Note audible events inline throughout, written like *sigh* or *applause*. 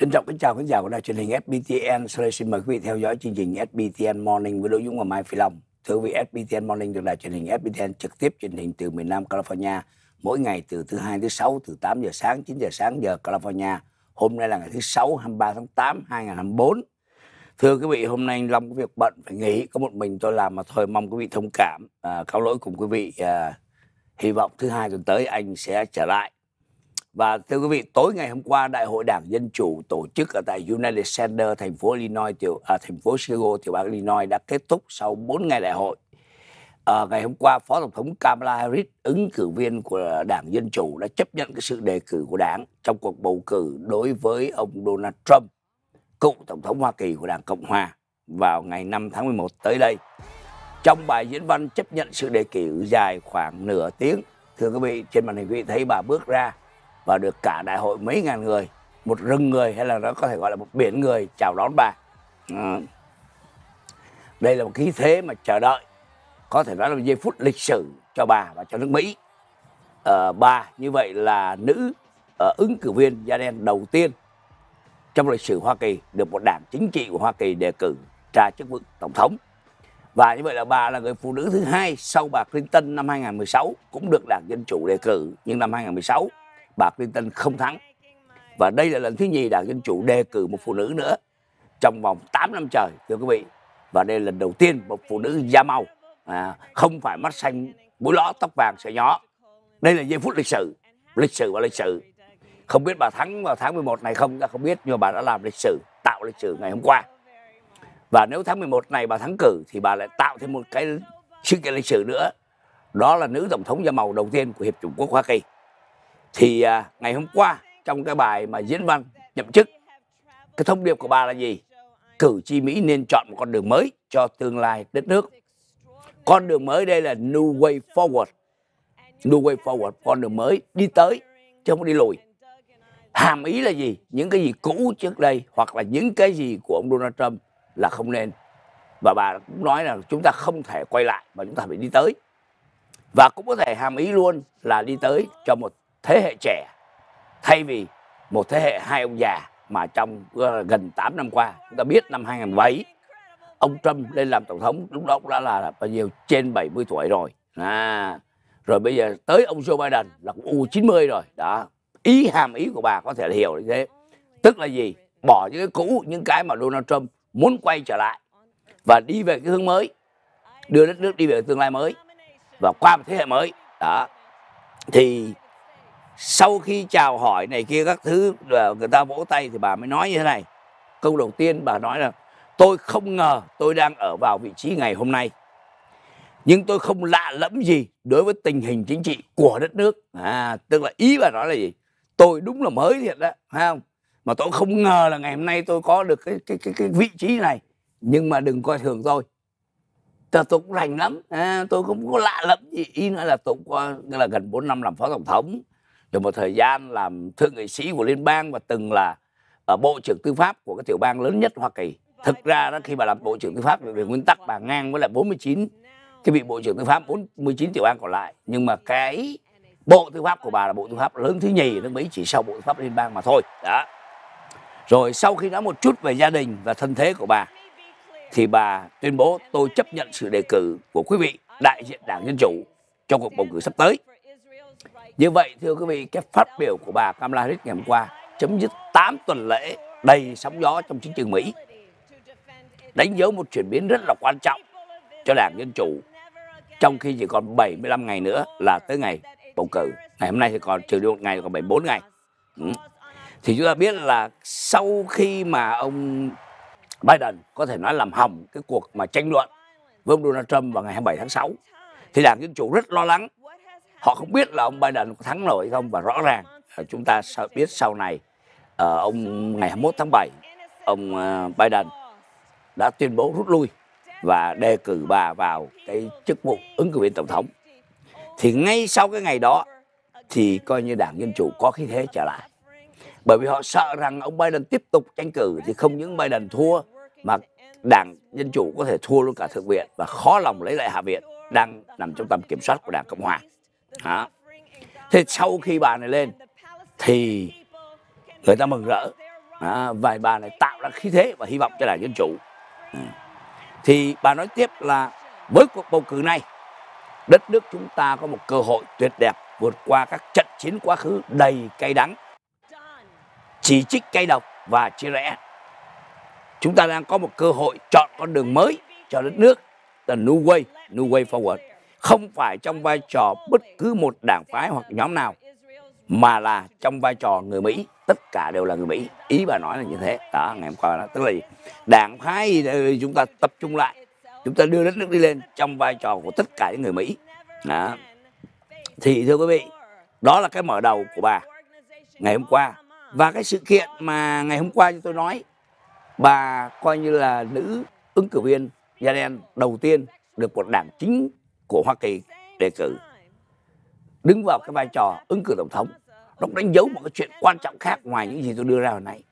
Trân trọng kính chào khán giả của đài truyền hình FPTN. Sau đây xin mời quý vị theo dõi chương trình FPTN Morning với Đỗ Dũng của Mai Phi Long. Thưa quý vị, FPTN Morning được đài truyền hình FPTN trực tiếp truyền hình từ miền Nam California mỗi ngày từ thứ hai thứ sáu từ 8 giờ sáng 9 giờ sáng giờ California. Hôm nay là ngày thứ sáu 23 tháng 8 2024. Thưa quý vị, hôm nay Long có việc bận phải nghỉ, có một mình tôi làm mà thôi mong quý vị thông cảm. À, cáo lỗi cùng quý vị. À, hy vọng thứ hai tuần tới anh sẽ trở lại và thưa quý vị, tối ngày hôm qua Đại hội Đảng Dân chủ tổ chức ở tại United Center thành phố Illinois tiểu à, thành phố Chicago tiểu bang Illinois đã kết thúc sau 4 ngày đại hội. À, ngày hôm qua, Phó Tổng thống Kamala Harris, ứng cử viên của Đảng Dân chủ đã chấp nhận cái sự đề cử của Đảng trong cuộc bầu cử đối với ông Donald Trump, cựu Tổng thống Hoa Kỳ của Đảng Cộng hòa vào ngày 5 tháng 11 tới đây. Trong bài diễn văn chấp nhận sự đề cử dài khoảng nửa tiếng, thưa quý vị, trên màn hình quý vị thấy bà bước ra và được cả đại hội mấy ngàn người một rừng người hay là nó có thể gọi là một biển người chào đón bà à, đây là một khí thế mà chờ đợi có thể nói là một giây phút lịch sử cho bà và cho nước mỹ à, bà như vậy là nữ à, ứng cử viên da đen đầu tiên trong lịch sử Hoa Kỳ được một đảng chính trị của Hoa Kỳ đề cử ra chức vụ tổng thống và như vậy là bà là người phụ nữ thứ hai sau bà Clinton năm 2016 cũng được đảng Dân Chủ đề cử nhưng năm 2016 bà Clinton không thắng. Và đây là lần thứ nhì Đảng Dân Chủ đề cử một phụ nữ nữa trong vòng 8 năm trời, thưa quý vị. Và đây là lần đầu tiên một phụ nữ da màu, à, không phải mắt xanh, mũi lõ, tóc vàng, sợi nhỏ. Đây là giây phút lịch sử, lịch sử và lịch sử. Không biết bà thắng vào tháng 11 này không, ta không biết, nhưng mà bà đã làm lịch sử, tạo lịch sử ngày hôm qua. Và nếu tháng 11 này bà thắng cử thì bà lại tạo thêm một cái sự kiện lịch sử nữa. Đó là nữ tổng thống da màu đầu tiên của Hiệp chủng quốc Hoa Kỳ thì à, ngày hôm qua trong cái bài mà diễn văn nhậm chức cái thông điệp của bà là gì cử tri mỹ nên chọn một con đường mới cho tương lai đất nước con đường mới đây là new way forward new way forward con đường mới đi tới chứ không đi lùi hàm ý là gì những cái gì cũ trước đây hoặc là những cái gì của ông donald trump là không nên và bà cũng nói là chúng ta không thể quay lại mà chúng ta phải đi tới và cũng có thể hàm ý luôn là đi tới cho một thế hệ trẻ thay vì một thế hệ hai ông già mà trong ờ, gần 8 năm qua chúng ta biết năm 2007 ông Trump lên làm tổng thống lúc đó cũng đã là, bao nhiêu trên 70 tuổi rồi à, rồi bây giờ tới ông Joe Biden là cũng U90 rồi đó ý hàm ý của bà có thể là hiểu như thế tức là gì bỏ những cái cũ những cái mà Donald Trump muốn quay trở lại và đi về cái hướng mới đưa đất nước đi về tương lai mới và qua một thế hệ mới đó thì sau khi chào hỏi này kia các thứ người ta vỗ tay thì bà mới nói như thế này câu đầu tiên bà nói là tôi không ngờ tôi đang ở vào vị trí ngày hôm nay nhưng tôi không lạ lẫm gì đối với tình hình chính trị của đất nước à, tức là ý bà nói là gì tôi đúng là mới thiệt đó phải không mà tôi không ngờ là ngày hôm nay tôi có được cái cái cái, cái vị trí này nhưng mà đừng coi thường tôi tôi, tôi cũng rành lắm à, tôi cũng có lạ lẫm gì ý nói là tôi cũng có, là gần 4 năm làm phó tổng thống rồi một thời gian làm thượng nghị sĩ của liên bang và từng là ở à, bộ trưởng tư pháp của cái tiểu bang lớn nhất Hoa Kỳ. Thực ra đó khi bà làm bộ trưởng tư pháp về nguyên tắc bà ngang với lại 49 cái vị bộ trưởng tư pháp 49 tiểu bang còn lại nhưng mà cái bộ tư pháp của bà là bộ tư pháp lớn thứ nhì nước Mỹ chỉ sau bộ tư pháp liên bang mà thôi. Đó. Rồi sau khi nói một chút về gia đình và thân thế của bà thì bà tuyên bố tôi chấp nhận sự đề cử của quý vị đại diện Đảng Dân chủ trong cuộc bầu cử sắp tới như vậy thưa quý vị, cái phát biểu của bà Kamala Harris ngày hôm qua chấm dứt 8 tuần lễ đầy sóng gió trong chính trường Mỹ. Đánh dấu một chuyển biến rất là quan trọng cho Đảng Dân Chủ trong khi chỉ còn 75 ngày nữa là tới ngày bầu cử. Ngày hôm nay thì còn trừ đi một ngày còn 74 ngày. Ừ. Thì chúng ta biết là sau khi mà ông Biden có thể nói làm hỏng cái cuộc mà tranh luận với ông Donald Trump vào ngày 27 tháng 6 thì Đảng Dân Chủ rất lo lắng họ không biết là ông Biden có thắng nổi không và rõ ràng chúng ta biết sau này ờ, ông ngày 21 tháng 7 ông ờ, Biden đã tuyên bố rút lui và đề cử bà vào cái chức vụ ứng cử viên tổng thống thì ngay sau cái ngày đó thì coi như đảng dân chủ có khí thế trở lại bởi vì họ sợ rằng ông Biden tiếp tục tranh cử thì không những Biden thua mà đảng dân chủ có thể thua luôn cả thượng viện và khó lòng lấy lại hạ viện đang nằm trong tầm kiểm soát của đảng cộng hòa Hả? Thế sau khi bà này lên thì người ta mừng rỡ à, và bà này tạo ra khí thế và hy vọng cho đảng dân chủ à. thì bà nói tiếp là với cuộc bầu cử này đất nước chúng ta có một cơ hội tuyệt đẹp vượt qua các trận chiến quá khứ đầy cay đắng chỉ trích cay độc và chia rẽ chúng ta đang có một cơ hội chọn con đường mới cho đất nước the new way new way forward không phải trong vai trò bất cứ một đảng phái hoặc nhóm nào mà là trong vai trò người Mỹ tất cả đều là người Mỹ ý bà nói là như thế đó ngày hôm qua đó tức là gì? đảng phái chúng ta tập trung lại chúng ta đưa đất nước đi lên trong vai trò của tất cả những người Mỹ đó. thì thưa quý vị đó là cái mở đầu của bà ngày hôm qua và cái sự kiện mà ngày hôm qua chúng tôi nói bà coi như là nữ ứng cử viên da đen đầu tiên được một đảng chính của Hoa Kỳ đề cử đứng vào cái vai trò ứng cử tổng thống nó đánh dấu một cái chuyện quan trọng khác ngoài những gì tôi đưa ra hồi nãy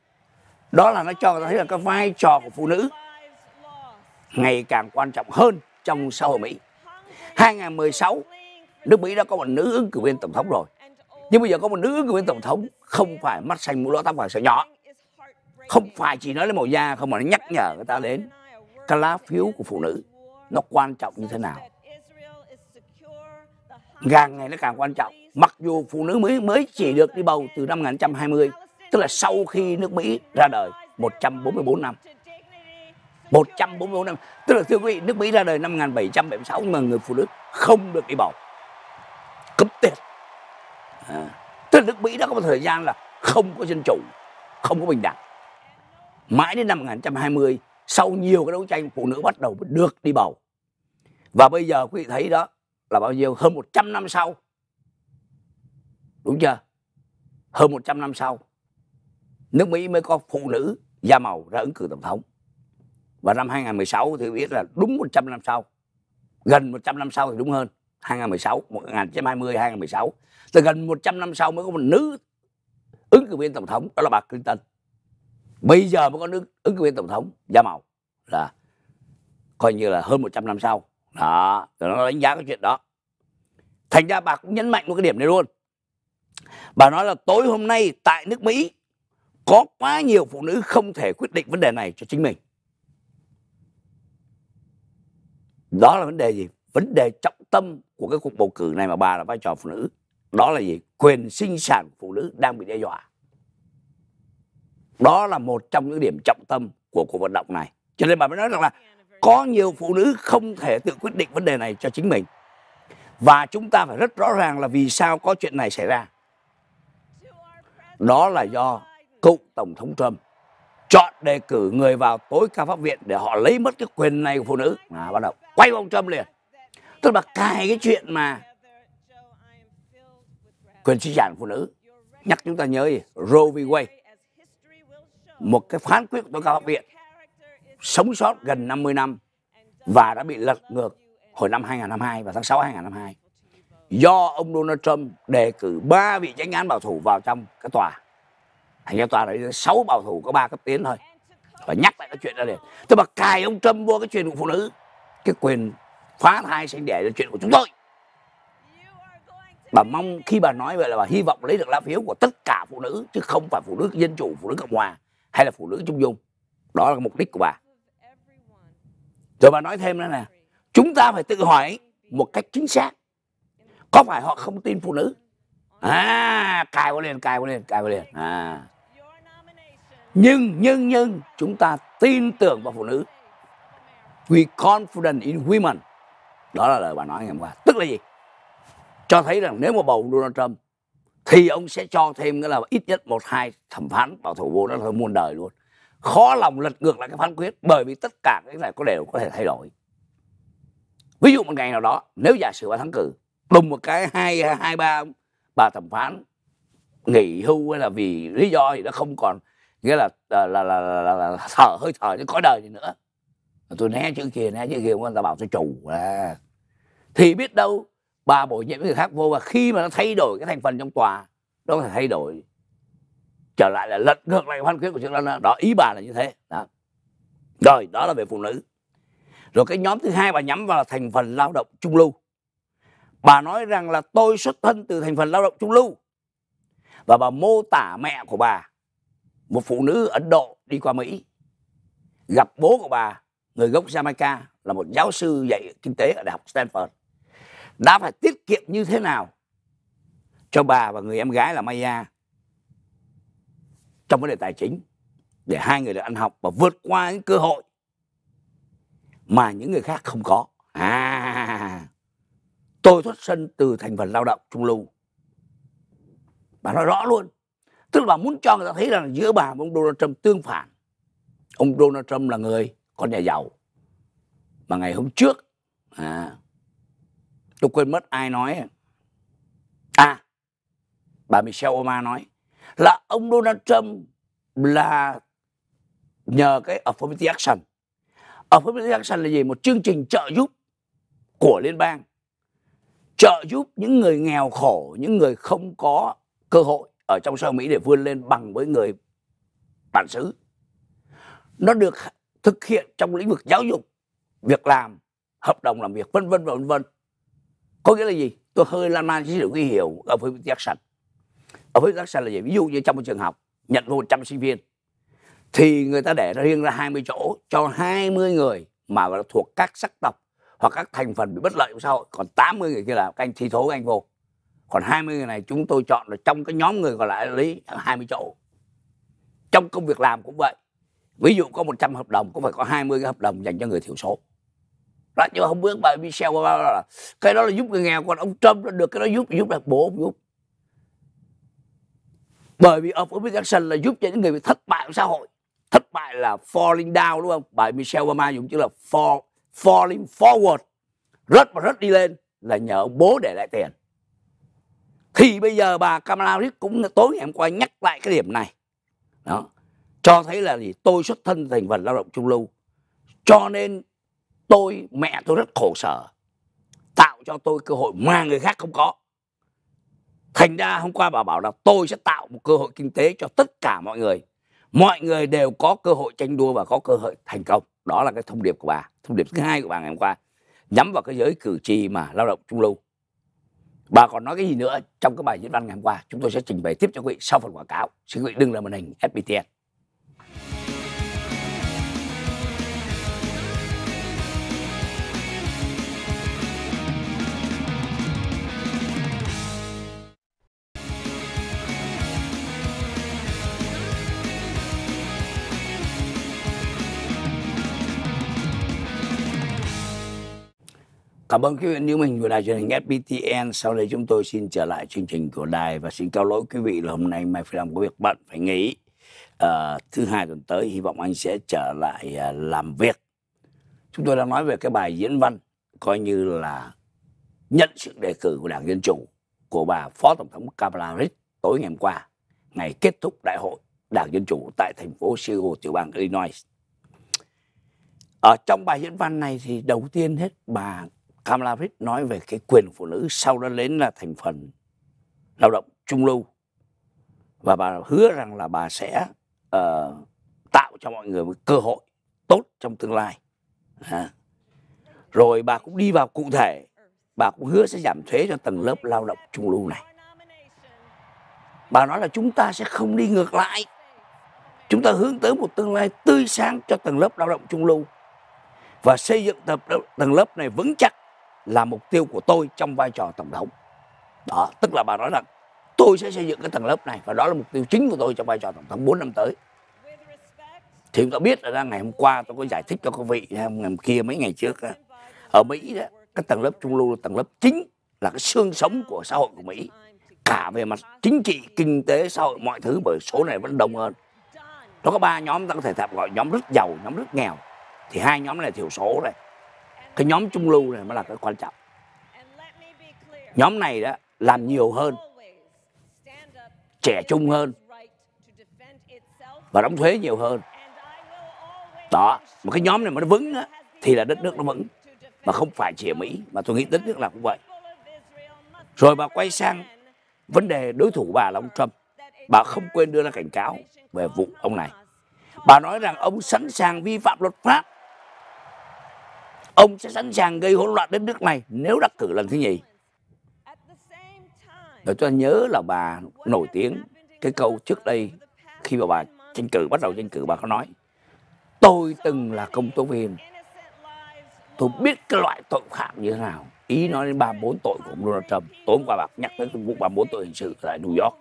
đó là nó cho ta thấy là cái vai trò của phụ nữ ngày càng quan trọng hơn trong xã hội Mỹ 2016 nước Mỹ đã có một nữ ứng cử viên tổng thống rồi nhưng bây giờ có một nữ ứng cử viên tổng thống không phải mắt xanh mũi lỗ tóc vàng sợ nhỏ không phải chỉ nói lên màu da không mà nó nhắc nhở người ta đến cái lá phiếu của phụ nữ nó quan trọng như thế nào càng ngày nó càng quan trọng mặc dù phụ nữ Mỹ mới chỉ được đi bầu từ năm 1920 tức là sau khi nước Mỹ ra đời 144 năm 144 năm tức là thưa quý vị nước Mỹ ra đời năm 1776 nhưng mà người phụ nữ không được đi bầu cấm tuyệt. à. tức là nước Mỹ đã có một thời gian là không có dân chủ không có bình đẳng mãi đến năm 1920 sau nhiều cái đấu tranh phụ nữ bắt đầu được đi bầu và bây giờ quý vị thấy đó là bao nhiêu hơn 100 năm sau đúng chưa hơn 100 năm sau nước Mỹ mới có phụ nữ da màu ra ứng cử tổng thống và năm 2016 thì biết là đúng 100 năm sau gần 100 năm sau thì đúng hơn 2016 1920 2016 từ gần 100 năm sau mới có một nữ ứng cử viên tổng thống đó là bà Clinton bây giờ mới có nữ ứng cử viên tổng thống da màu là coi như là hơn 100 năm sau đó nó đánh giá cái chuyện đó thành ra bà cũng nhấn mạnh một cái điểm này luôn bà nói là tối hôm nay tại nước mỹ có quá nhiều phụ nữ không thể quyết định vấn đề này cho chính mình đó là vấn đề gì vấn đề trọng tâm của cái cuộc bầu cử này mà bà là vai trò phụ nữ đó là gì quyền sinh sản phụ nữ đang bị đe dọa đó là một trong những điểm trọng tâm của cuộc vận động này cho nên bà mới nói rằng là có nhiều phụ nữ không thể tự quyết định vấn đề này cho chính mình và chúng ta phải rất rõ ràng là vì sao có chuyện này xảy ra đó là do cựu tổng thống trump chọn đề cử người vào tối cao pháp viện để họ lấy mất cái quyền này của phụ nữ à bắt đầu quay ông trump liền tức là cài cái chuyện mà quyền suy sản phụ nữ nhắc chúng ta nhớ gì Roe v Wade một cái phán quyết của tối cao pháp viện sống sót gần 50 năm và đã bị lật ngược hồi năm 2022 và tháng 6 2022 do ông Donald Trump đề cử ba vị chánh án bảo thủ vào trong cái tòa thành ra tòa đấy sáu bảo thủ có ba cấp tiến thôi và nhắc lại cái chuyện đó liền tôi mà cài ông Trump vô cái chuyện của phụ nữ cái quyền phá thai sinh đẻ là chuyện của chúng tôi bà mong khi bà nói vậy là bà hy vọng lấy được lá phiếu của tất cả phụ nữ chứ không phải phụ nữ dân chủ phụ nữ cộng hòa hay là phụ nữ trung dung đó là mục đích của bà rồi bà nói thêm nữa nè, chúng ta phải tự hỏi một cách chính xác. Có phải họ không tin phụ nữ? À, cài vào liền, cài vào liền, cài vào liền. À. Nhưng, nhưng, nhưng, chúng ta tin tưởng vào phụ nữ. We confident in women. Đó là lời bà nói ngày hôm qua. Tức là gì? Cho thấy rằng nếu mà bầu Donald Trump thì ông sẽ cho thêm cái là ít nhất một hai thẩm phán bảo thủ vô đó là muôn đời luôn khó lòng lật ngược lại cái phán quyết bởi vì tất cả cái này có đều có thể thay đổi ví dụ một ngày nào đó nếu giả sử bà thắng cử đùng một cái hai hai ba bà thẩm phán nghỉ hưu hay là vì lý do gì đó không còn nghĩa là là là, là, là, là thở hơi thở chứ có đời gì nữa tôi né chữ kia né chữ kia người ta bảo tôi chủ à. thì biết đâu bà bổ nhiệm người khác vô và khi mà nó thay đổi cái thành phần trong tòa nó có thể thay đổi trở lại là lật ngược lại phán quyết của Trường Lâm đó. đó ý bà là như thế đó rồi đó là về phụ nữ rồi cái nhóm thứ hai bà nhắm vào là thành phần lao động trung lưu bà nói rằng là tôi xuất thân từ thành phần lao động trung lưu và bà mô tả mẹ của bà một phụ nữ ấn độ đi qua mỹ gặp bố của bà người gốc jamaica là một giáo sư dạy kinh tế ở đại học stanford đã phải tiết kiệm như thế nào cho bà và người em gái là maya trong vấn đề tài chính để hai người được ăn học và vượt qua những cơ hội mà những người khác không có à tôi xuất thân từ thành phần lao động trung lưu bà nói rõ luôn tức là bà muốn cho người ta thấy rằng giữa bà và ông donald trump tương phản ông donald trump là người con nhà giàu mà ngày hôm trước à, tôi quên mất ai nói à bà michelle obama nói là ông Donald Trump là nhờ cái Affirmative Action. Affirmative Action là gì? Một chương trình trợ giúp của liên bang trợ giúp những người nghèo khổ, những người không có cơ hội ở trong xã hội Mỹ để vươn lên bằng với người bản xứ. Nó được thực hiện trong lĩnh vực giáo dục, việc làm, hợp đồng làm việc vân vân và vân vân. Có nghĩa là gì? Tôi hơi lan man chỉ được ghi hiểu ở Affirmative Action ở phía Bắc xanh là gì ví dụ như trong một trường học nhận luôn 100 sinh viên thì người ta để ra riêng ra 20 chỗ cho 20 người mà thuộc các sắc tộc hoặc các thành phần bị bất lợi trong xã hội còn 80 người kia là các anh thi thố các anh vô còn 20 người này chúng tôi chọn là trong cái nhóm người còn lại lấy 20 chỗ trong công việc làm cũng vậy ví dụ có 100 hợp đồng cũng phải có 20 cái hợp đồng dành cho người thiểu số đó nhưng mà không biết bà Michelle Obama là cái đó là giúp người nghèo còn ông Trump được cái đó giúp giúp là bố giúp bởi vì affirmative action là giúp cho những người bị thất bại trong xã hội thất bại là falling down đúng không bài Michelle Obama dùng chữ là fall falling forward rất và rất đi lên là nhờ ông bố để lại tiền thì bây giờ bà Kamala Harris cũng tối ngày hôm qua nhắc lại cái điểm này đó cho thấy là gì tôi xuất thân thành phần lao động trung lưu cho nên tôi mẹ tôi rất khổ sở tạo cho tôi cơ hội mà người khác không có thành ra hôm qua bà bảo là tôi sẽ tạo một cơ hội kinh tế cho tất cả mọi người mọi người đều có cơ hội tranh đua và có cơ hội thành công đó là cái thông điệp của bà thông điệp thứ hai của bà ngày hôm qua nhắm vào cái giới cử tri mà lao động trung lưu bà còn nói cái gì nữa trong cái bài diễn văn ngày hôm qua chúng tôi sẽ trình bày tiếp cho quý vị sau phần quảng cáo xin quý vị đừng là màn hình fptn Cảm ơn quý vị như mình của đài truyền hình FPTN. Sau đây chúng tôi xin trở lại chương trình của đài và xin cao lỗi quý vị là hôm nay Mai phải làm có việc bận phải nghỉ. À, thứ hai tuần tới hy vọng anh sẽ trở lại à, làm việc. Chúng tôi đang nói về cái bài diễn văn coi như là nhận sự đề cử của Đảng Dân Chủ của bà Phó Tổng thống Kamala Harris tối ngày hôm qua, ngày kết thúc đại hội Đảng Dân Chủ tại thành phố Chicago, tiểu bang Illinois. Ở trong bài diễn văn này thì đầu tiên hết bà Kamala Harris nói về cái quyền phụ nữ sau đó đến là thành phần lao động trung lưu và bà hứa rằng là bà sẽ uh, tạo cho mọi người một cơ hội tốt trong tương lai à. rồi bà cũng đi vào cụ thể bà cũng hứa sẽ giảm thuế cho tầng lớp lao động trung lưu này bà nói là chúng ta sẽ không đi ngược lại chúng ta hướng tới một tương lai tươi sáng cho tầng lớp lao động trung lưu và xây dựng tập tầng lớp này vững chắc là mục tiêu của tôi trong vai trò tổng thống đó tức là bà nói rằng tôi sẽ xây dựng cái tầng lớp này và đó là mục tiêu chính của tôi trong vai trò tổng thống 4 năm tới thì chúng ta biết là ngày hôm qua tôi có giải thích cho các vị ngày hôm kia mấy ngày trước ở Mỹ đó cái tầng lớp trung lưu tầng lớp chính là cái xương sống của xã hội của Mỹ cả về mặt chính trị kinh tế xã hội mọi thứ bởi số này vẫn đông hơn nó có ba nhóm ta có thể tạm gọi nhóm rất giàu nhóm rất nghèo thì hai nhóm này thiểu số này cái nhóm trung lưu này mới là cái quan trọng nhóm này đó làm nhiều hơn trẻ trung hơn và đóng thuế nhiều hơn đó mà cái nhóm này mà nó vững á, thì là đất nước nó vững mà không phải chỉ ở mỹ mà tôi nghĩ đất nước là cũng vậy rồi bà quay sang vấn đề đối thủ bà là ông trump bà không quên đưa ra cảnh cáo về vụ ông này bà nói rằng ông sẵn sàng vi phạm luật pháp ông sẽ sẵn sàng gây hỗn loạn đất nước này nếu đắc cử lần thứ nhì. Và tôi nhớ là bà nổi tiếng cái câu trước đây khi mà bà tranh cử bắt đầu tranh cử bà có nói tôi từng là công tố viên tôi biết cái loại tội phạm như thế nào ý nói đến ba bốn tội của ông Donald Trump tối qua bà nhắc tới vụ ba bốn tội hình sự tại New York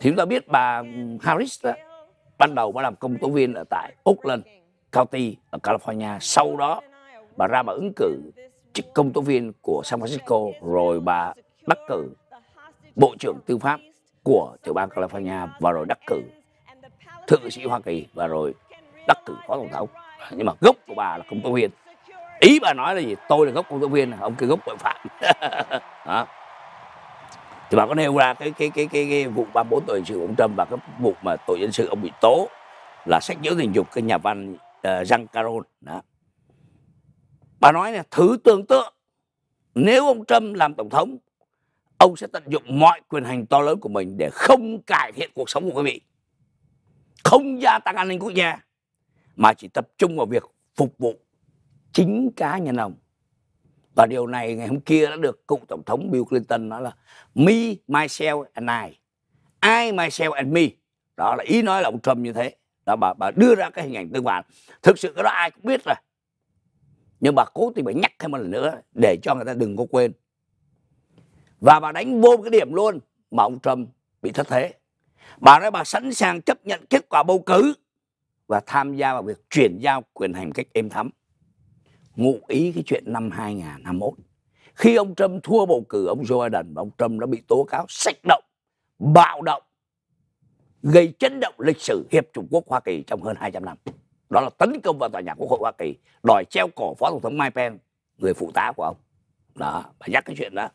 thì chúng ta biết bà Harris đó, ban đầu bà làm công tố viên ở tại Oakland County ở California sau đó bà ra bà ứng cử chức công tố viên của San Francisco rồi bà đắc cử bộ trưởng tư pháp của tiểu bang California và rồi đắc cử thượng sĩ Hoa Kỳ và rồi đắc cử phó tổng thống nhưng mà gốc của bà là công tố viên ý bà nói là gì tôi là gốc công tố viên ông kia gốc tội phạm *laughs* đó thì bà có nêu ra cái cái cái cái, cái vụ 34 tuổi sự ông Trump và cái vụ mà tội dân sự ông bị tố là sách nhiễu tình dục cái nhà văn uh, ờ, Jean Caron đó bà nói là thử tưởng tượng nếu ông Trump làm tổng thống ông sẽ tận dụng mọi quyền hành to lớn của mình để không cải thiện cuộc sống của quý vị không gia tăng an ninh quốc gia mà chỉ tập trung vào việc phục vụ chính cá nhân ông và điều này ngày hôm kia đã được cựu tổng thống Bill Clinton nói là me myself and I I myself and me đó là ý nói là ông Trump như thế đó bà bà đưa ra cái hình ảnh tương phản thực sự cái đó ai cũng biết rồi nhưng bà cố thì phải nhắc thêm một lần nữa để cho người ta đừng có quên và bà đánh vô cái điểm luôn mà ông Trump bị thất thế bà nói bà sẵn sàng chấp nhận kết quả bầu cử và tham gia vào việc chuyển giao quyền hành cách êm thấm ngụ ý cái chuyện năm 2021 khi ông Trump thua bầu cử ông Joe Biden và ông Trump đã bị tố cáo sách động bạo động gây chấn động lịch sử hiệp Trung Quốc Hoa Kỳ trong hơn 200 năm đó là tấn công vào tòa nhà quốc hội hoa kỳ đòi treo cổ phó tổng thống mike pence người phụ tá của ông đó bà nhắc cái chuyện đó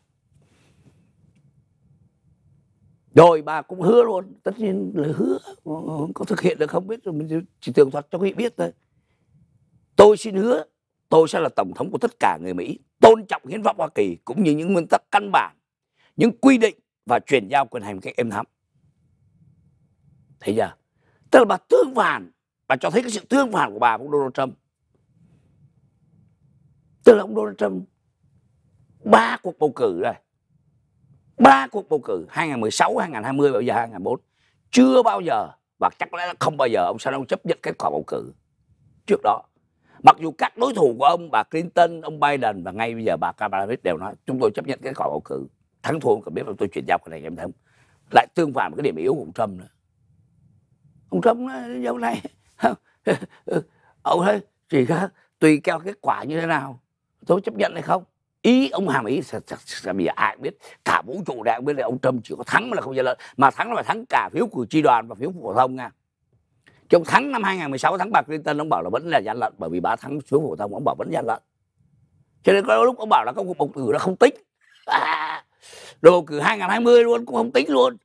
rồi bà cũng hứa luôn tất nhiên là hứa có thực hiện được không biết rồi mình chỉ tường thuật cho quý vị biết thôi tôi xin hứa tôi sẽ là tổng thống của tất cả người mỹ tôn trọng hiến pháp hoa kỳ cũng như những nguyên tắc căn bản những quy định và chuyển giao quyền hành một cách êm thấm thấy chưa tức là bà tương phản và cho thấy cái sự tương phản của bà với ông Donald Trump tức là ông Donald Trump ba cuộc bầu cử rồi ba cuộc bầu cử 2016, 2020 và giờ 2024 chưa bao giờ và chắc lẽ là không bao giờ ông sẽ đâu chấp nhận kết quả bầu cử trước đó mặc dù các đối thủ của ông bà Clinton, ông Biden và ngay bây giờ bà Kamala Harris đều nói chúng tôi chấp nhận kết quả bầu cử thắng thua không biết là tôi chuyển giao cái này em thấy không lại tương phản với cái điểm yếu của ông Trump nữa ông Trump nói dạo này *laughs* ông ấy chỉ khác tùy theo kết quả như thế nào tôi chấp nhận hay không ý ông hàm ý sẽ, sẽ, sẽ bây giờ ai biết cả vũ trụ đại biết là ông trump chỉ có thắng là không gian lợi mà thắng là thắng cả phiếu cử tri đoàn và phiếu phổ thông nha trong ông thắng năm 2016 thắng bà clinton ông bảo là vẫn là gian lận bởi vì bà thắng phiếu phổ thông ông bảo vẫn gian lận cho nên có lúc ông bảo là công cuộc bầu cử nó không tính à, *laughs* rồi bầu cử 2020 luôn cũng không tính luôn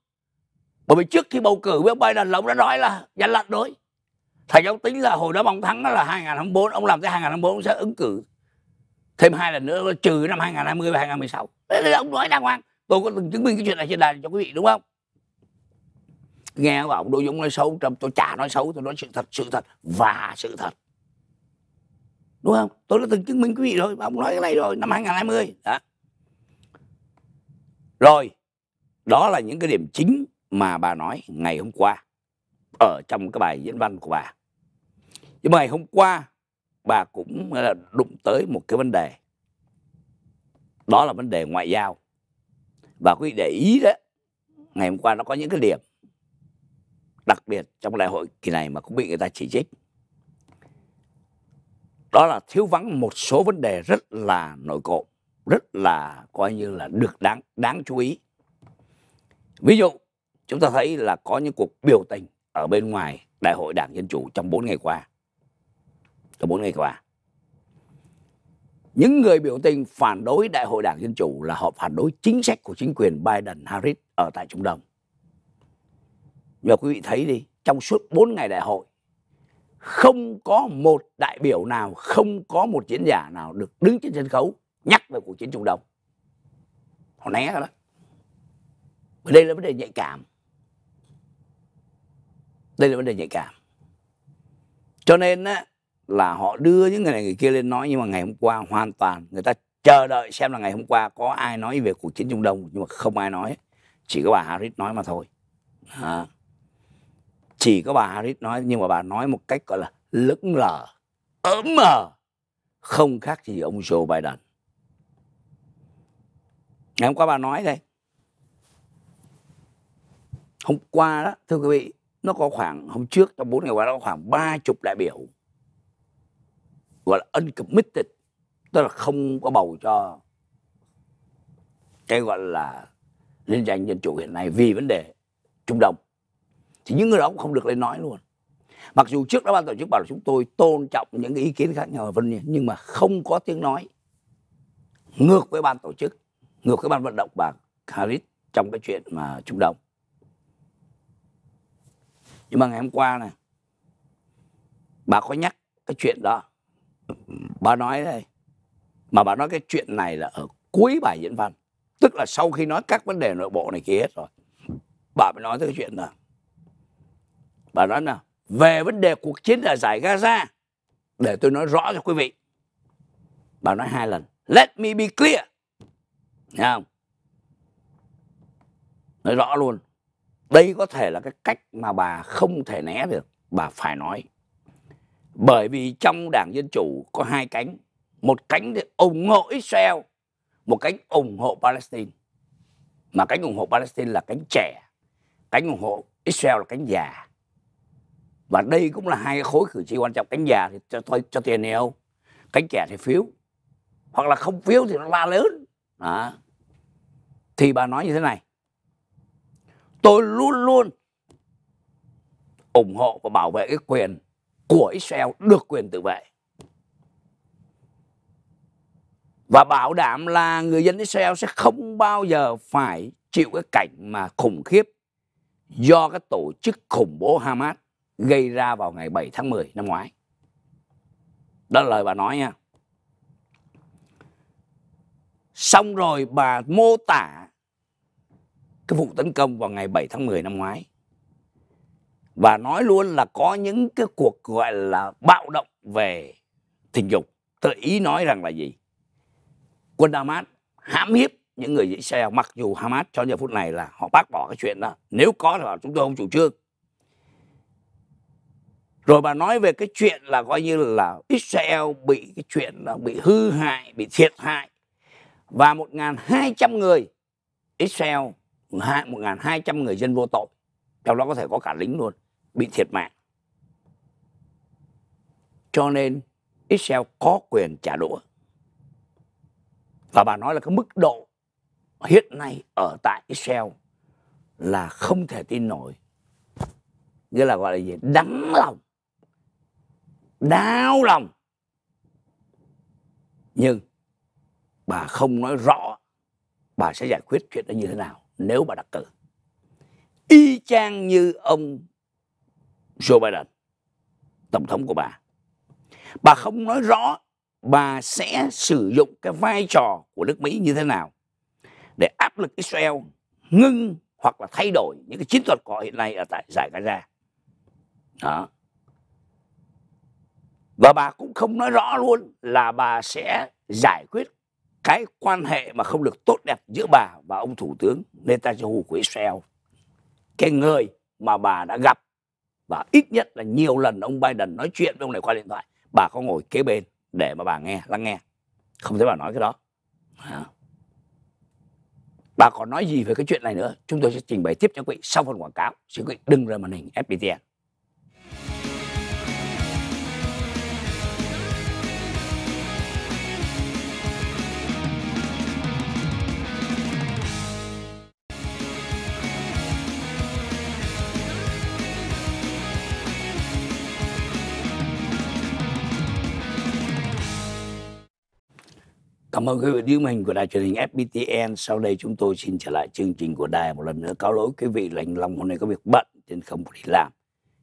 bởi vì trước khi bầu cử với ông Biden là ông đã nói là gian lận đối thầy giáo tính là hồi đó mà ông thắng đó là 2024 ông làm tới 2024 ông sẽ ứng cử thêm hai lần nữa trừ năm 2020 và 2016 đấy là ông nói đàng hoàng tôi có từng chứng minh cái chuyện này trên đài cho quý vị đúng không nghe bảo ông Đỗ Dũng nói xấu trong tôi chả nói xấu tôi nói sự thật sự thật và sự thật đúng không tôi đã từng chứng minh quý vị rồi ông nói cái này rồi năm 2020 đó rồi đó là những cái điểm chính mà bà nói ngày hôm qua ở trong cái bài diễn văn của bà nhưng mà ngày hôm qua bà cũng là đụng tới một cái vấn đề đó là vấn đề ngoại giao và quý vị để ý đó ngày hôm qua nó có những cái điểm đặc biệt trong đại hội kỳ này mà cũng bị người ta chỉ trích đó là thiếu vắng một số vấn đề rất là nổi cộm rất là coi như là được đáng đáng chú ý ví dụ chúng ta thấy là có những cuộc biểu tình ở bên ngoài đại hội đảng dân chủ trong 4 ngày qua trong 4 ngày qua. Những người biểu tình phản đối Đại hội Đảng Dân Chủ là họ phản đối chính sách của chính quyền Biden-Harris ở tại Trung Đông. Nhưng mà quý vị thấy đi, trong suốt 4 ngày đại hội, không có một đại biểu nào, không có một diễn giả nào được đứng trên sân khấu nhắc về cuộc chiến Trung Đông. Họ né đó. Và đây là vấn đề nhạy cảm. Đây là vấn đề nhạy cảm. Cho nên á, là họ đưa những người này người kia lên nói nhưng mà ngày hôm qua hoàn toàn người ta chờ đợi xem là ngày hôm qua có ai nói về cuộc chiến Trung Đông nhưng mà không ai nói chỉ có bà Harris nói mà thôi à. chỉ có bà Harris nói nhưng mà bà nói một cách gọi là lững lờ ấm mờ không khác gì ông Joe Biden ngày hôm qua bà nói đây hôm qua đó thưa quý vị nó có khoảng hôm trước trong bốn ngày qua nó có khoảng ba chục đại biểu gọi là uncommitted tức là không có bầu cho cái gọi là liên danh dân chủ hiện nay vì vấn đề trung đông thì những người đó cũng không được lên nói luôn mặc dù trước đó ban tổ chức bảo là chúng tôi tôn trọng những ý kiến khác nhau vân nhiên nhưng mà không có tiếng nói ngược với ban tổ chức ngược với ban vận động bà Harris trong cái chuyện mà trung đông nhưng mà ngày hôm qua này bà có nhắc cái chuyện đó bà nói đây mà bà nói cái chuyện này là ở cuối bài diễn văn tức là sau khi nói các vấn đề nội bộ này kia hết rồi bà mới nói tới cái chuyện là bà nói là về vấn đề cuộc chiến ở giải Gaza để tôi nói rõ cho quý vị bà nói hai lần let me be clear Nghe không nói rõ luôn đây có thể là cái cách mà bà không thể né được bà phải nói bởi vì trong Đảng Dân Chủ có hai cánh. Một cánh thì ủng hộ Israel, một cánh ủng hộ Palestine. Mà cánh ủng hộ Palestine là cánh trẻ, cánh ủng hộ Israel là cánh già. Và đây cũng là hai khối cử tri quan trọng. Cánh già thì cho, thôi cho tiền nhiều, cánh trẻ thì phiếu. Hoặc là không phiếu thì nó la lớn. Đó. Thì bà nói như thế này. Tôi luôn luôn ủng hộ và bảo vệ cái quyền của Israel được quyền tự vệ và bảo đảm là người dân Israel sẽ không bao giờ phải chịu cái cảnh mà khủng khiếp do các tổ chức khủng bố Hamas gây ra vào ngày 7 tháng 10 năm ngoái. Đó là lời bà nói nha. Xong rồi bà mô tả cái vụ tấn công vào ngày 7 tháng 10 năm ngoái và nói luôn là có những cái cuộc gọi là bạo động về tình dục tự ý nói rằng là gì quân Hamas hãm hiếp những người Israel mặc dù Hamas cho giờ phút này là họ bác bỏ cái chuyện đó nếu có là chúng tôi không chủ trương rồi bà nói về cái chuyện là coi như là Israel bị cái chuyện là bị hư hại bị thiệt hại và 1.200 người Israel 1.200 người dân vô tội trong đó có thể có cả lính luôn bị thiệt mạng. Cho nên Israel có quyền trả đũa. Và bà nói là cái mức độ hiện nay ở tại Israel là không thể tin nổi. Nghĩa là gọi là gì? Đắng lòng. Đau lòng. Nhưng bà không nói rõ bà sẽ giải quyết chuyện đó như thế nào nếu bà đặt cử. Y chang như ông Joe Biden, tổng thống của bà. Bà không nói rõ bà sẽ sử dụng cái vai trò của nước Mỹ như thế nào để áp lực Israel ngưng hoặc là thay đổi những cái chiến thuật của họ hiện nay ở tại giải Gaza. Đó. Và bà cũng không nói rõ luôn là bà sẽ giải quyết cái quan hệ mà không được tốt đẹp giữa bà và ông thủ tướng Netanyahu của Israel. Cái người mà bà đã gặp và ít nhất là nhiều lần ông Biden nói chuyện với ông này qua điện thoại bà có ngồi kế bên để mà bà nghe lắng nghe không thấy bà nói cái đó à. bà còn nói gì về cái chuyện này nữa chúng tôi sẽ trình bày tiếp cho quý vị sau phần quảng cáo xin quý vị đừng rời màn hình FPTN Cảm ơn quý vị dưới mình của đài truyền hình FPTN. Sau đây chúng tôi xin trở lại chương trình của đài một lần nữa. Cáo lỗi quý vị là anh Long hôm nay có việc bận nên không có đi làm.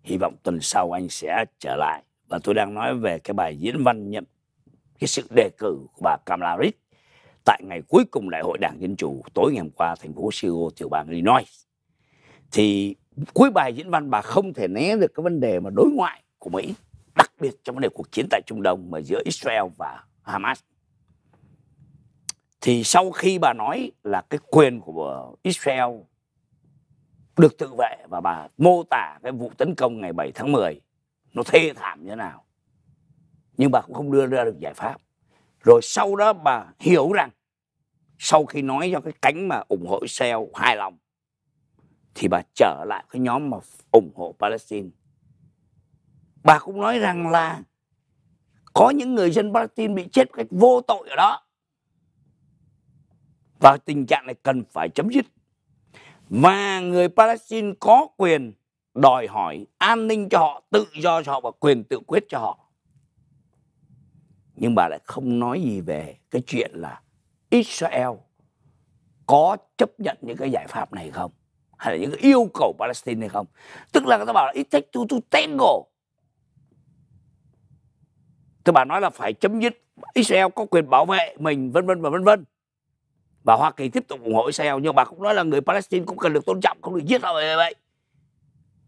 Hy vọng tuần sau anh sẽ trở lại. Và tôi đang nói về cái bài diễn văn nhận cái sự đề cử của bà Kamala Harris tại ngày cuối cùng đại hội Đảng Dân Chủ tối ngày hôm qua thành phố Chicago, tiểu bang Illinois. Thì cuối bài diễn văn bà không thể né được cái vấn đề mà đối ngoại của Mỹ, đặc biệt trong vấn đề cuộc chiến tại Trung Đông mà giữa Israel và Hamas thì sau khi bà nói là cái quyền của Israel được tự vệ và bà mô tả cái vụ tấn công ngày 7 tháng 10 nó thê thảm như thế nào nhưng bà cũng không đưa ra được giải pháp rồi sau đó bà hiểu rằng sau khi nói cho cái cánh mà ủng hộ Israel hài lòng thì bà trở lại cái nhóm mà ủng hộ Palestine bà cũng nói rằng là có những người dân Palestine bị chết cách vô tội ở đó và tình trạng này cần phải chấm dứt và người Palestine có quyền đòi hỏi an ninh cho họ tự do cho họ và quyền tự quyết cho họ nhưng bà lại không nói gì về cái chuyện là Israel có chấp nhận những cái giải pháp này không hay là những cái yêu cầu Palestine hay không tức là người ta bảo là it takes two to tango tức bà nói là phải chấm dứt Israel có quyền bảo vệ mình vân vân và vân vân và Hoa Kỳ tiếp tục ủng hộ Israel nhưng bà cũng nói là người Palestine cũng cần được tôn trọng không được giết đâu vậy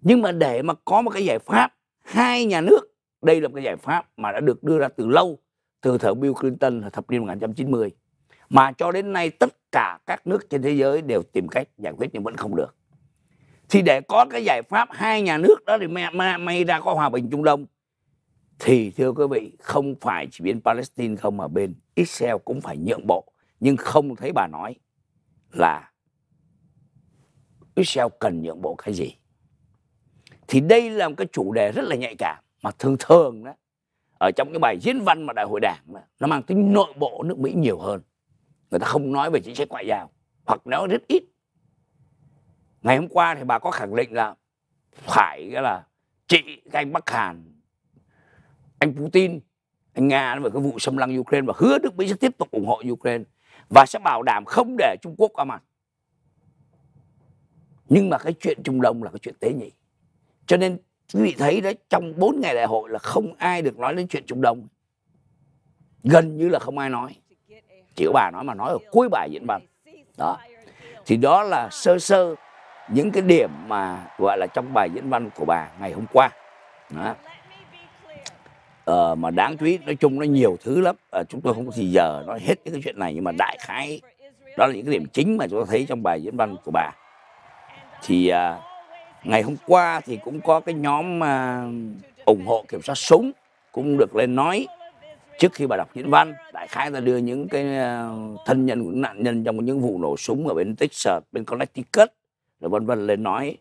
nhưng mà để mà có một cái giải pháp hai nhà nước đây là một cái giải pháp mà đã được đưa ra từ lâu từ thời Bill Clinton thập niên 1990 mà cho đến nay tất cả các nước trên thế giới đều tìm cách giải quyết nhưng vẫn không được thì để có cái giải pháp hai nhà nước đó thì may, may ra có hòa bình Trung Đông thì thưa quý vị không phải chỉ bên Palestine không mà bên Israel cũng phải nhượng bộ nhưng không thấy bà nói là Israel cần nhượng bộ cái gì thì đây là một cái chủ đề rất là nhạy cảm mà thường thường đó ở trong cái bài diễn văn mà đại hội đảng đó, nó mang tính nội bộ nước Mỹ nhiều hơn người ta không nói về chính sách ngoại giao hoặc nói rất ít ngày hôm qua thì bà có khẳng định là phải là trị anh Bắc Hàn anh Putin anh Nga về cái vụ xâm lăng Ukraine và hứa nước Mỹ sẽ tiếp tục ủng hộ Ukraine và sẽ bảo đảm không để Trung Quốc qua mặt. Nhưng mà cái chuyện Trung Đông là cái chuyện tế nhị. Cho nên quý vị thấy đấy trong 4 ngày đại hội là không ai được nói đến chuyện Trung Đông. Gần như là không ai nói. Chỉ có bà nói mà nói ở cuối bài diễn văn. Đó. Thì đó là sơ sơ những cái điểm mà gọi là trong bài diễn văn của bà ngày hôm qua. Đó. Ờ, mà đáng chú ý nói chung nó nhiều thứ lắm à, chúng tôi không có thì giờ nói hết những cái chuyện này nhưng mà đại khái đó là những cái điểm chính mà chúng ta thấy trong bài diễn văn của bà thì à, ngày hôm qua thì cũng có cái nhóm à, ủng hộ kiểm soát súng cũng được lên nói trước khi bà đọc diễn văn đại khái là đưa những cái à, thân nhân của những nạn nhân trong những vụ nổ súng ở bên Texas bên Connecticut rồi vân vân lên nói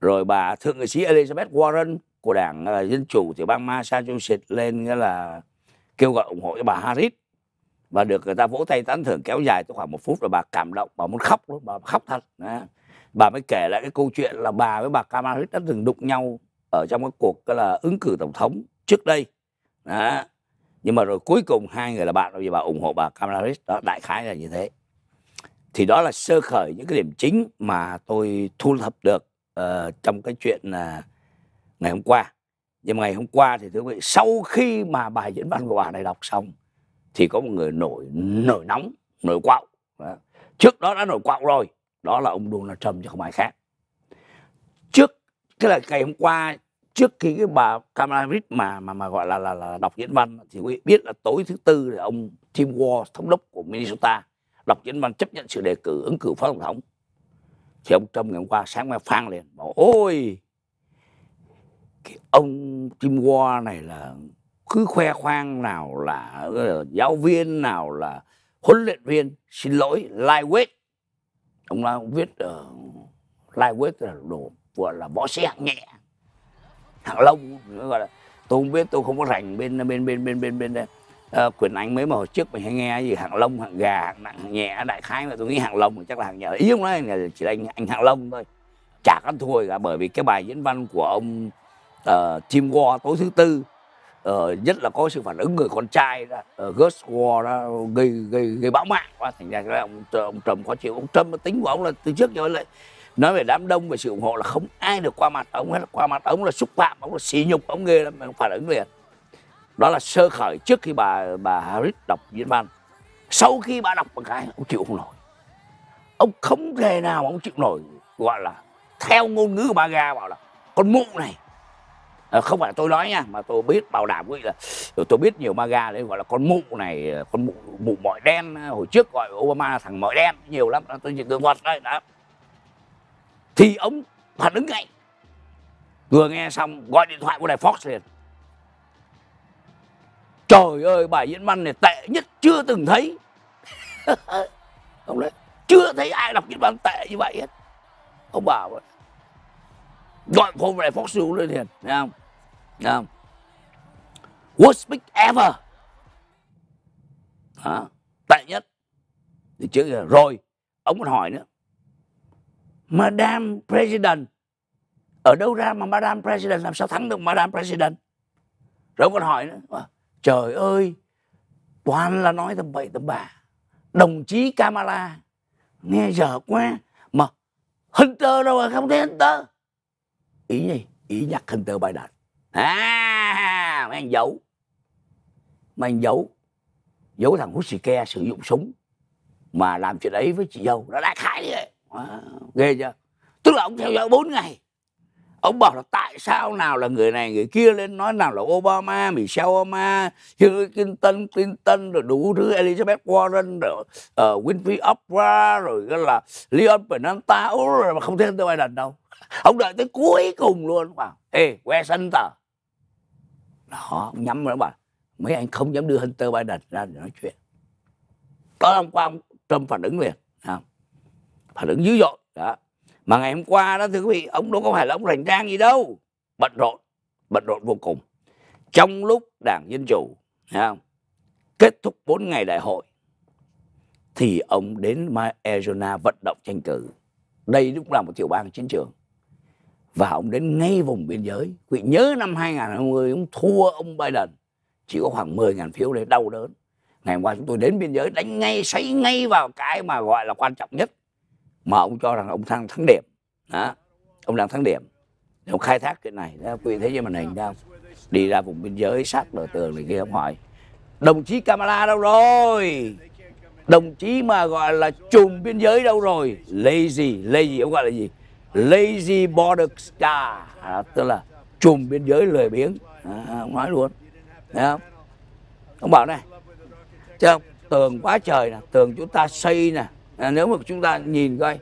rồi bà thượng nghị sĩ Elizabeth Warren của đảng uh, dân chủ thì bang Massachusetts lên nghĩa là kêu gọi ủng hộ cho bà Harris và được người ta vỗ tay tán thưởng kéo dài tới khoảng một phút rồi bà cảm động bà muốn khóc luôn bà khóc thật Đó. bà mới kể lại cái câu chuyện là bà với bà Kamala Harris đã từng đụng nhau ở trong cái cuộc là ứng cử tổng thống trước đây Đó. nhưng mà rồi cuối cùng hai người là bạn bây giờ bà ủng hộ bà Kamala Harris đó đại khái là như thế thì đó là sơ khởi những cái điểm chính mà tôi thu thập được uh, trong cái chuyện là uh, ngày hôm qua nhưng mà ngày hôm qua thì thưa quý vị sau khi mà bài diễn văn của bà này đọc xong thì có một người nổi nổi nóng nổi quạo trước đó đã nổi quạo rồi đó là ông Donald Trump chứ không ai khác trước tức là ngày hôm qua trước khi cái bà Kamala Harris mà mà mà gọi là là, là đọc diễn văn thì quý vị biết là tối thứ tư là ông Tim Walz thống đốc của Minnesota đọc diễn văn chấp nhận sự đề cử ứng cử phó tổng thống thì ông Trump ngày hôm qua sáng mai phang liền, bảo ôi ông chim Hoa này là cứ khoe khoang nào là giáo viên nào là huấn luyện viên xin lỗi lightweight ông nói ông viết ờ, uh, lightweight là đồ vừa là võ sĩ hạng nhẹ hạng lông gọi là tôi không biết tôi không có rành bên bên bên bên bên bên đây. Ờ, quyền anh mấy mà hồi trước mình hay nghe gì hạng lông hạng gà hạng nặng hạng nhẹ đại khái mà tôi nghĩ hạng lông chắc là hạng nhẹ ý ông nói là chỉ là anh, anh hạng lông thôi chả ăn thua cả bởi vì cái bài diễn văn của ông uh, team war tối thứ tư uh, nhất là có sự phản ứng người con trai đó uh, ờ, Gus War đó gây gây gây bão mạng quá thành ra cái ông ông Trump khó chịu ông Trump tính của ông là từ trước giờ lại nói về đám đông về sự ủng hộ là không ai được qua mặt ông hết qua mặt ông là xúc phạm ông là sỉ nhục ông ghê lắm ông phản ứng liền đó là sơ khởi trước khi bà bà Harris đọc diễn văn sau khi bà đọc một cái ông chịu không nổi ông không thể nào mà ông chịu nổi gọi là theo ngôn ngữ của bà ga bảo là con mụ này Ờ, không phải tôi nói nha mà tôi biết bảo đảm quý là tôi biết nhiều maga đấy gọi là con mụ này con mụ mụ mỏi đen hồi trước gọi Obama thằng mỏi đen nhiều lắm tôi chỉ tôi vật đấy đó thì ông phản ứng ngay vừa nghe xong gọi điện thoại của đài Fox liền trời ơi bài diễn văn này tệ nhất chưa từng thấy *laughs* ông đấy chưa thấy ai đọc diễn văn tệ như vậy hết ông bảo đoạn khổ về Fox News lên liền thấy không thấy không worst pick ever hả, tệ nhất thì chứ rồi ông còn hỏi nữa Madame President ở đâu ra mà Madame President làm sao thắng được Madame President rồi ông còn hỏi nữa ờ, trời ơi toàn là nói tầm bậy tầm bạ đồng chí Kamala nghe dở quá mà Hunter đâu rồi à, không thấy Hunter ý nhỉ ý nhắc hình tờ bài đàn à mày anh giấu, mày anh giấu giấu thằng hút xì ke sử dụng súng mà làm chuyện ấy với chị dâu nó đã khai vậy à, ghê chưa tức là ông theo dõi 4 ngày ông bảo là tại sao nào là người này người kia lên nói nào là Obama, Michelle Obama, Hillary Clinton, Clinton rồi đủ thứ Elizabeth Warren rồi uh, Winfrey Oprah rồi cái là Leon Penanta rồi mà không thấy tôi ai lần đâu. Ông đợi tới cuối cùng luôn mà Ê, que Hunter? Đó, ông nhắm rồi bạn Mấy anh không dám đưa Hunter Biden ra để nói chuyện. Tối hôm qua ông Trump phản ứng liền. Phản ứng dữ dội. Đó mà ngày hôm qua đó thưa quý vị ông đâu có phải là ông rảnh rang gì đâu bận rộn bận rộn vô cùng trong lúc đảng dân chủ không? kết thúc 4 ngày đại hội thì ông đến Arizona vận động tranh cử đây lúc là một tiểu bang chiến trường và ông đến ngay vùng biên giới quý nhớ năm 2020 ông thua ông Biden chỉ có khoảng 10.000 phiếu để đau đớn ngày hôm qua chúng tôi đến biên giới đánh ngay sấy ngay vào cái mà gọi là quan trọng nhất mà ông cho rằng ông thắng thắng điểm đó ông đang thắng điểm ông khai thác cái này đó quý vị thấy trên màn hình đâu? đi ra vùng biên giới sát bờ tường này kia ông hỏi đồng chí camera đâu rồi đồng chí mà gọi là trùm biên giới đâu rồi Lazy, lazy ông gọi là gì lazy border star à, tức là trùm biên giới lười biếng à, ông nói luôn thấy không ông bảo này chứ không tường quá trời nè tường chúng ta xây nè à, nếu mà chúng ta nhìn coi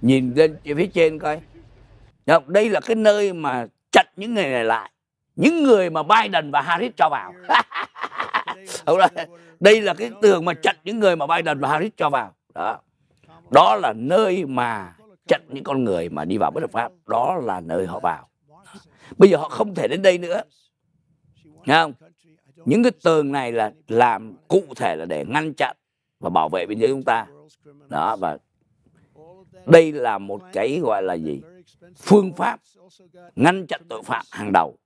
nhìn lên phía trên coi Được, đây là cái nơi mà chặn những người này lại những người mà Biden và Harris cho vào *laughs* đây là cái tường mà chặn những người mà Biden và Harris cho vào đó đó là nơi mà chặn những con người mà đi vào bất hợp pháp đó là nơi họ vào bây giờ họ không thể đến đây nữa Nghe không những cái tường này là làm cụ thể là để ngăn chặn và bảo vệ biên giới chúng ta đó và đây là một cái gọi là gì phương pháp ngăn chặn tội phạm hàng đầu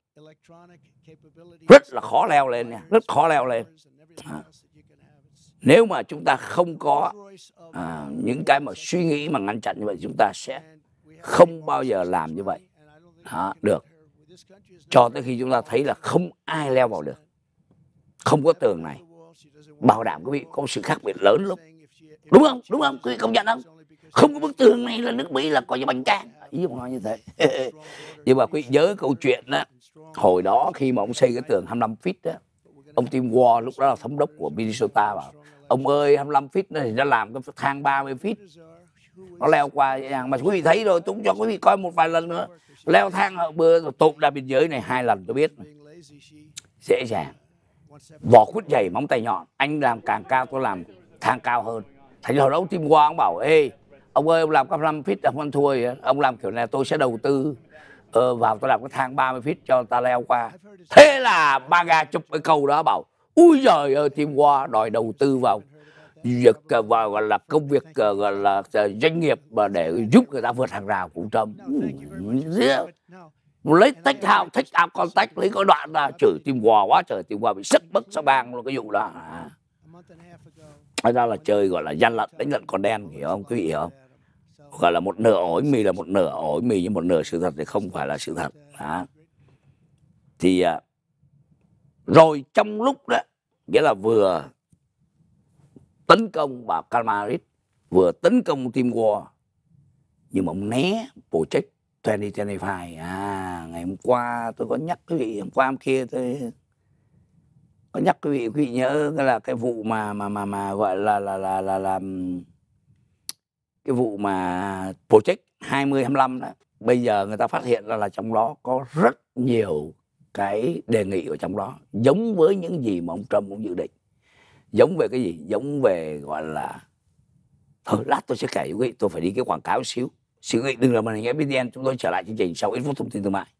rất là khó leo lên nha rất khó leo lên à. nếu mà chúng ta không có à, những cái mà suy nghĩ mà ngăn chặn như vậy chúng ta sẽ không bao giờ làm như vậy à, được cho tới khi chúng ta thấy là không ai leo vào được không có tường này bảo đảm quý vị có sự khác biệt lớn lắm đúng không đúng không quý vị công nhận không không có bức tường này là nước mỹ là coi như bánh can ý ông nói như thế *laughs* nhưng mà quý vị nhớ câu chuyện đó hồi đó khi mà ông xây cái tường 25 feet á ông Tim Wall lúc đó là thống đốc của Minnesota bảo ông ơi 25 feet này nó làm cái thang 30 feet nó leo qua à. mà quý vị thấy rồi chúng cho quý vị coi một vài lần nữa leo thang ở bừa tụt ra biên giới này hai lần tôi biết dễ dàng vỏ khuất dày móng tay nhọn anh làm càng cao tôi làm thang cao hơn thành hồi đấu ông tim quang bảo ê ông ơi ông làm cái 5 feet ông ăn thua vậy ông làm kiểu này tôi sẽ đầu tư ờ, vào tôi làm cái thang 30 feet cho ta leo qua thế là ba Maga chụp cái câu đó bảo ui giời ơi tim qua đòi đầu tư vào việc ờ, và gọi là công việc ờ, gọi là ờ, doanh nghiệp mà để giúp người ta vượt hàng rào của Trump lấy tách hào thích ao con tách lấy cái đoạn là chửi tim quà quá trời tim quà bị sức bất sao bang luôn cái vụ đó Nói ra là chơi gọi là gian lận, đánh lận con đen, hiểu không? Quý vị hiểu không? Gọi là một nửa ổi mì là một nửa ổi mì nhưng một nửa sự thật thì không phải là sự thật. Đó. Thì à, rồi trong lúc đó, nghĩa là vừa tấn công vào Kalmarit, vừa tấn công Tim War, nhưng mà ông né project 2025. À, ngày hôm qua tôi có nhắc quý vị, hôm qua hôm kia tôi có nhắc quý vị quý vị nhớ là cái vụ mà mà mà mà gọi là là là là, làm cái vụ mà project 20 25 đó bây giờ người ta phát hiện ra là trong đó có rất nhiều cái đề nghị ở trong đó giống với những gì mà ông Trump cũng dự định giống về cái gì giống về gọi là thôi ờ, lát tôi sẽ kể quý vị tôi phải đi cái quảng cáo xíu xin quý vị đừng làm màn hình FPTN chúng tôi trở lại chương trình sau ít phút thông tin thương mại